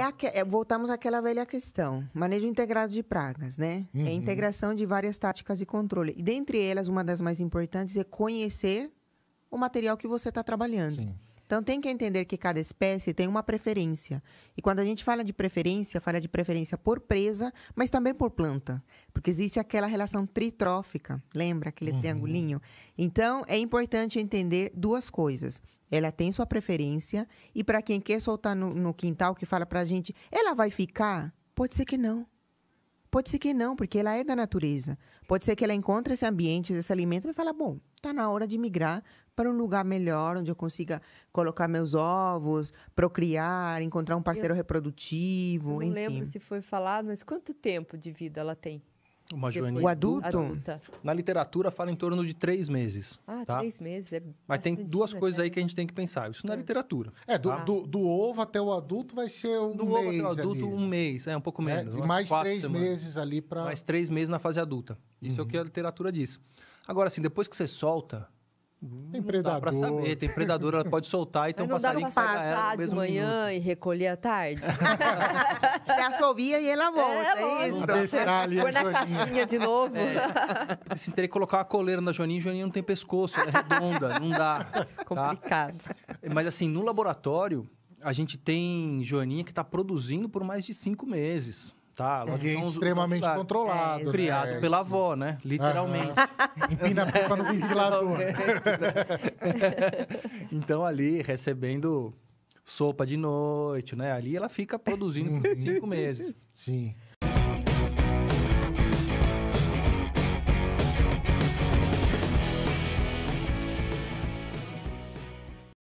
É aqu... é, voltamos àquela velha questão. Manejo integrado de pragas, né? É uhum. É a integração de várias táticas de controle. E dentre elas, uma das mais importantes é conhecer o material que você está trabalhando. Sim. Então tem que entender que cada espécie tem uma preferência. E quando a gente fala de preferência, fala de preferência por presa, mas também por planta, porque existe aquela relação tritrófica, lembra aquele uhum. triangulinho? Então é importante entender duas coisas. Ela tem sua preferência e para quem quer soltar no, no quintal que fala para a gente, ela vai ficar? Pode ser que não. Pode ser que não, porque ela é da natureza. Pode ser que ela encontre esse ambiente, esse alimento e fala: bom, está na hora de migrar para um lugar melhor, onde eu consiga colocar meus ovos, procriar, encontrar um parceiro eu reprodutivo, não enfim. Não lembro se foi falado, mas quanto tempo de vida ela tem? Uma joaninha. O adulto? Adulta. Na literatura fala em torno de três meses. Ah, tá? três meses. É Mas tem duas né, coisas aí que a gente tem que pensar. Isso na é. literatura. É, do, tá? do, do, ovo até o adulto vai ser um do mês. Do ovo até o adulto, ali. um mês. É, um pouco é, menos. É, mais três meses ali para... Mais três meses na fase adulta. Isso uhum. é o que uhum. a literatura diz. Agora, assim, depois que você solta, tem predador. Pra saber. Tem predador, ela pode soltar e tem então um passarinho que pega ela de manhã minuto. e recolher à tarde. Você assovia e ela volta, é, é isso. Ali na Joaninha. caixinha de novo. É. Assim, teria que colocar uma coleira na Joaninha, Joaninha não tem pescoço, ela é redonda, não dá. Tá? Complicado. Mas assim, no laboratório, a gente tem Joaninha que está produzindo por mais de cinco meses tá? Ambiente extremamente controlado. É, né? criado né? pela avó, né? Literalmente. Uhum. Empina a pipa no ventilador. então, ali, recebendo sopa de noite, né? Ali ela fica produzindo por uhum. cinco meses. Sim.